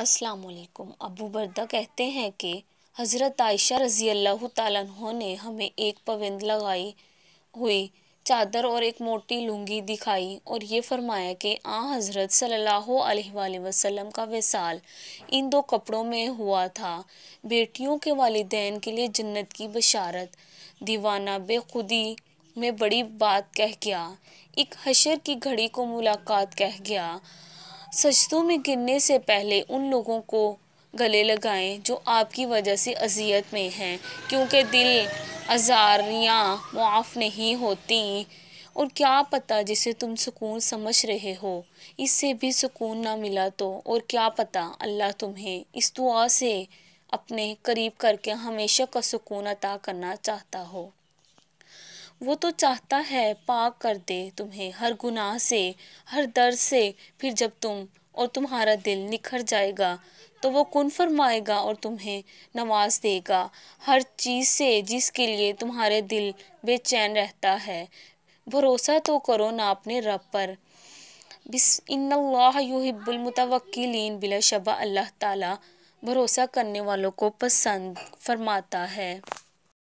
अस्सलाम अबू बरदा कहते हैं कि हज़रत आयशा रज़ी अल्लाह तह ने हमें एक पविंद लगाई हुई चादर और एक मोटी लुंगी दिखाई और ये फरमाया कि आ हज़रत सल्लल्लाहु अलैहि वसल्लम का वसाल इन दो कपड़ों में हुआ था बेटियों के वालदेन के लिए जन्नत की बशारत दीवाना बेखुदी में बड़ी बात कह गया एक हशर की घड़ी को मुलाकात कह गया सजदों में गिरने से पहले उन लोगों को गले लगाएं जो आपकी वजह से अजियत में हैं क्योंकि दिल आजारियाँ मुआफ़ नहीं होती और क्या पता जिसे तुम सुकून समझ रहे हो इससे भी सुकून ना मिला तो और क्या पता अल्लाह तुम्हें इस दुआ से अपने करीब करके हमेशा का सुकून अता करना चाहता हो वो तो चाहता है पाक कर दे तुम्हें हर गुनाह से हर दर्द से फिर जब तुम और तुम्हारा दिल निखर जाएगा तो वो कुन फरमाएगा और तुम्हें नमाज देगा हर चीज़ से जिसके लिए तुम्हारे दिल बेचैन रहता है भरोसा तो करो ना अपने रब पर बिस इन्लाहिबुलमतवक्कीन बिला शबा अल्लाह ताला भरोसा करने वालों को पसंद फरमाता है